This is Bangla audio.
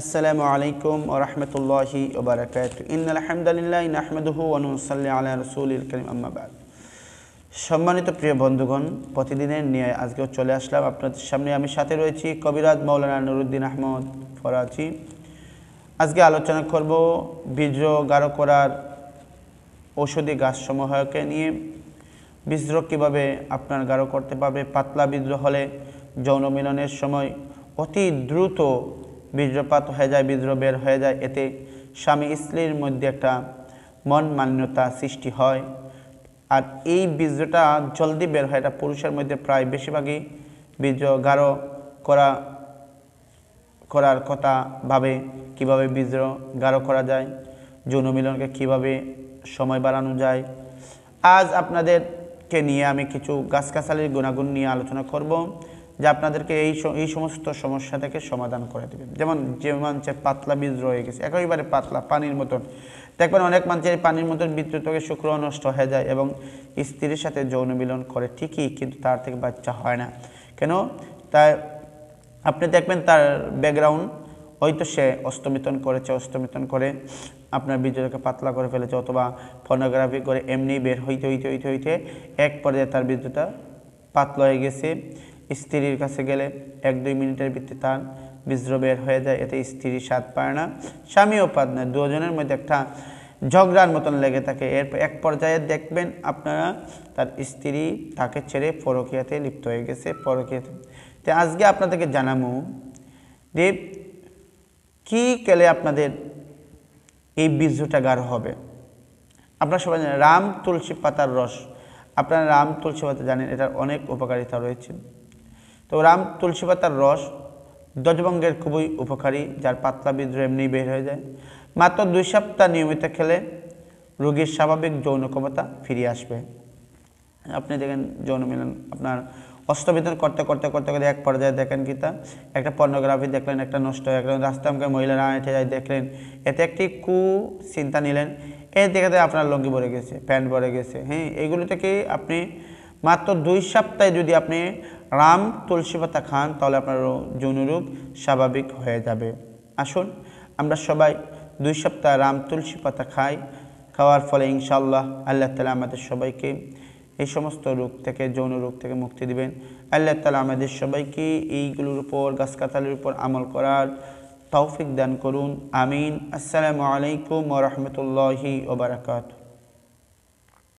আসসালামু আলাইকুম ও রহমতুল্লাহি ওবরাকাত ইন আলহামদুলিল্লাহ আহমেদহু অনুসাল্লি আলা রসুল করিম আম্মাবাদ সম্মানিত প্রিয় বন্ধুগণ প্রতিদিনের নিয়ে আজকেও চলে আসলাম আপনাদের সামনে আমি সাথে রয়েছি কবিরাজ মৌলানা নুরুদ্দিন আহমদ ফরাচি আজকে আলোচনা করব বীর্য গাঢ় করার ঔষধি গাছসমূহকে নিয়ে বীর্য কীভাবে আপনার গাঢ় করতে পারবে পাতলা বীর্য হলে যৌন মিলনের সময় অতি দ্রুত বীর্যপাত হয়ে যায় বীর্য বের হয়ে যায় এতে স্বামী স্ত্রীর মধ্যে একটা মন মান্যতা সৃষ্টি হয় আর এই বীর্যটা জলদি বের হয় এটা পুরুষের মধ্যে প্রায় বেশিরভাগই বীর্য গাঢ় করা করার কথা ভাবে কিভাবে বীর্য গাঢ় করা যায় যৌন মিলনকে কীভাবে সময় বাড়ানো যায় আজ আপনাদেরকে নিয়ে আমি কিছু গাছগাছালির গুণাগুণ নিয়ে আলোচনা করব যে আপনাদেরকে এই এই সমস্ত সমস্যা থেকে সমাধান করে দেবে যেমন যে মানুষের পাতলা বীজ রয়ে গেছে একেবারে পাতলা পানির মতন দেখবেন অনেক মানুষের পানির মতন থেকে শুক্র নষ্ট হয়ে যায় এবং স্ত্রীর সাথে যৌন মিলন করে ঠিকই কিন্তু তার থেকে বাচ্চা হয় না কেন তাই আপনি দেখবেন তার ব্যাকগ্রাউন্ড হয়তো সে অস্তমিতন করেছে অস্তমিতন করে আপনার বিদ্যুৎকে পাতলা করে ফেলেছে অথবা ফোনোগ্রাফি করে এমনি বের হইতে হইতে হইতে হইতে এক পর্যায়ে তার বিদ্যুৎটা পাতলা হয়ে গেছে স্ত্রীর কাছে গেলে এক দুই মিনিটের ভিত্তি তার বিজ্র বের হয়ে যায় এতে স্ত্রী স্বাদ পায় না স্বামীও পাদ না দুজনের মধ্যে একটা ঝগড়ার মতন লেগে থাকে এরপর এক পর্যায়ে দেখবেন আপনারা তার স্ত্রী তাকে ছেড়ে পরকীয়াতে লিপ্ত হয়ে গেছে পরকীয়াতে তো আজকে আপনাদেরকে জানাবো যে কী কেলে আপনাদের এই বীর্যটা গার হবে আপনার সবাই জানেন রাম তুলসী পাতার রস আপনারা রাম তুলসী পাতা জানেন এটার অনেক উপকারিতা রয়েছে তো রাম তুলসী পাতার রস দজবঙ্গের খুবই উপকারী যার পাতলা বিদ্রোহ এমনি বের হয়ে যায় মাত্র দুই সপ্তাহ নিয়মিত খেলে রোগীর স্বাভাবিক যৌন ক্ষমতা ফিরিয়ে আসবে আপনি দেখেন যৌন মিলন আপনার অস্ত্রবিধান করতে করতে করতে করতে এক পর্যায়ে দেখেন কি তা একটা পর্নোগ্রাফি দেখলেন একটা নষ্ট হয়ে গেলেন আমাকে মহিলারা এঁটে যায় দেখলেন এতে একটি কু চিন্তা নিলেন এই দেখে আপনার লঙ্গি ভরে গেছে প্যান্ট ভরে গেছে হ্যাঁ এগুলো থেকে আপনি মাত্র দুই সপ্তাহে যদি আপনি রাম তুলসী পাতা খান তাহলে আপনারও যৌনরূপ স্বাভাবিক হয়ে যাবে আসুন আমরা সবাই দুই সপ্তাহ রাম তুলসী পাতা খাই খাওয়ার ফলে ইনশাল্লাহ আল্লাহ তালা আমাদের সবাইকে এই সমস্ত রোগ থেকে যৌন রোগ থেকে মুক্তি দিবেন আল্লাহ তালা আমাদের সবাইকে এইগুলোর উপর গাছকাতালের উপর আমল করার তৌফিক দান করুন আমিন আসসালামু আলাইকুম ও রহমতুল্লাহি ওবরাকাতু